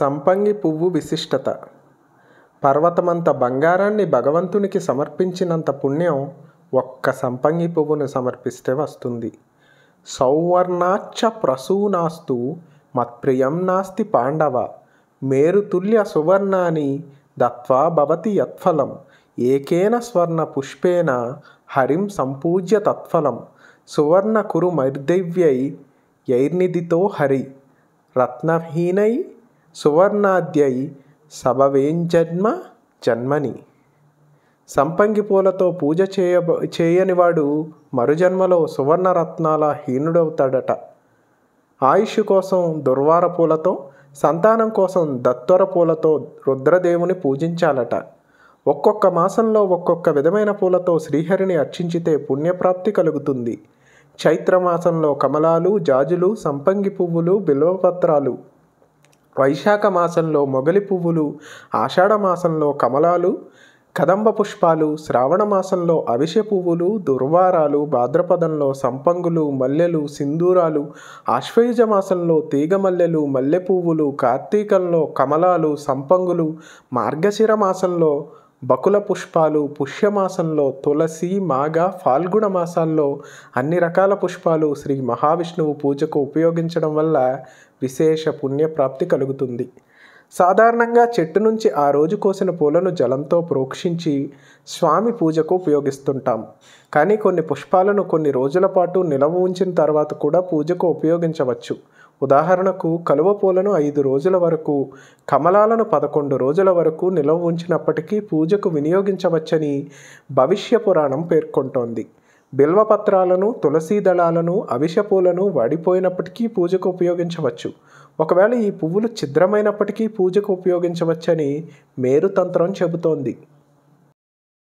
సంపంగి పువ్వు విశిష్టత పర్వతమంత బంగారాన్ని భగవంతునికి సమర్పించినంత పుణ్యం ఒక్క సంపంగి పువ్వును సమర్పిస్తే వస్తుంది సౌవర్ణాచ్చ ప్రసూనాస్తు మత్ప్రియం నాస్తి పాండవ మేరుతుల్య సువర్ణాని దత్వా భవతి యత్ఫలం ఏకేన స్వర్ణ పుష్పేన హరిం సంపూజ్య తత్ఫలం సువర్ణ కురు మైర్దేవ్యై యైర్నిధితో హరి రత్నహీనై సువర్ణాద్యై సభవేంజన్మ జన్మని సంపంగి పూలతో పూజ చేయ చేయనివాడు మరుజన్మలో సువర్ణరత్నాల హీనుడవుతాడట ఆయుష్ కోసం దుర్వార పూలతో సంతానం కోసం దత్తర పూలతో రుద్రదేవుని పూజించాలట ఒక్కొక్క మాసంలో ఒక్కొక్క విధమైన పూలతో శ్రీహరిని అర్చించితే పుణ్యప్రాప్తి కలుగుతుంది చైత్రమాసంలో కమలాలు జాజులు సంపంగి పువ్వులు బిల్వపత్రాలు వైశాఖ మాసంలో మొగలి పువ్వులు ఆషాఢ మాసంలో కమలాలు కదంబ పుష్పాలు శ్రావణ మాసంలో అవిష పువ్వులు దుర్వారాలు భాద్రపదంలో సంపంగులు మల్లెలు సింధూరాలు ఆశ్వయుజ మాసంలో తీగ మల్లెలు మల్లె పువ్వులు కార్తీకంలో కమలాలు సంపంగులు మార్గశిర మాసంలో బకుల పుష్పాలు పుష్యమాసంలో తులసి మాగ ఫాల్గుణ మాసాల్లో అన్ని రకాల పుష్పాలు శ్రీ మహావిష్ణువు పూజకు ఉపయోగించడం వల్ల విశేష పుణ్యప్రాప్తి కలుగుతుంది సాధారణంగా చెట్టు నుంచి ఆ రోజు కోసిన పూలను జలంతో ప్రోక్షించి స్వామి పూజకు ఉపయోగిస్తుంటాం కానీ కొన్ని పుష్పాలను కొన్ని రోజుల పాటు నిలవ ఉంచిన తర్వాత కూడా పూజకు ఉపయోగించవచ్చు ఉదాహరణకు కలువ పూలను ఐదు రోజుల వరకు కమలాలను పదకొండు రోజుల వరకు నిల్వ ఉంచినప్పటికీ పూజకు వినియోగించవచ్చని భవిష్య పురాణం పేర్కొంటోంది బిల్వపత్రాలను తులసీ దళాలను అవిష పూలను వాడిపోయినప్పటికీ పూజకు ఉపయోగించవచ్చు ఒకవేళ ఈ పువ్వులు ఛిద్రమైనప్పటికీ పూజకు ఉపయోగించవచ్చని మేరుతంత్రం చెబుతోంది